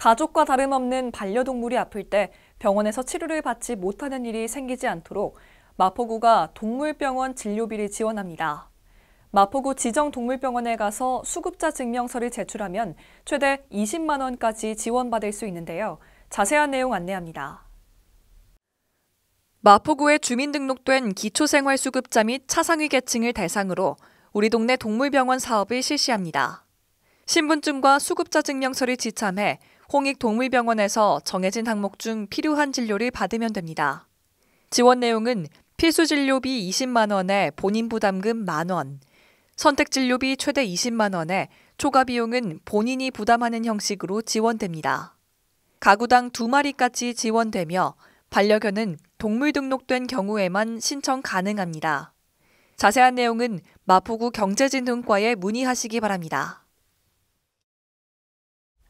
가족과 다름없는 반려동물이 아플 때 병원에서 치료를 받지 못하는 일이 생기지 않도록 마포구가 동물병원 진료비를 지원합니다. 마포구 지정동물병원에 가서 수급자 증명서를 제출하면 최대 20만 원까지 지원받을 수 있는데요. 자세한 내용 안내합니다. 마포구에 주민등록된 기초생활수급자 및 차상위 계층을 대상으로 우리 동네 동물병원 사업을 실시합니다. 신분증과 수급자 증명서를 지참해 홍익동물병원에서 정해진 항목 중 필요한 진료를 받으면 됩니다. 지원 내용은 필수 진료비 20만 원에 본인 부담금 1만 원, 선택 진료비 최대 20만 원에 초과 비용은 본인이 부담하는 형식으로 지원됩니다. 가구당 두마리까지 지원되며 반려견은 동물 등록된 경우에만 신청 가능합니다. 자세한 내용은 마포구 경제진흥과에 문의하시기 바랍니다.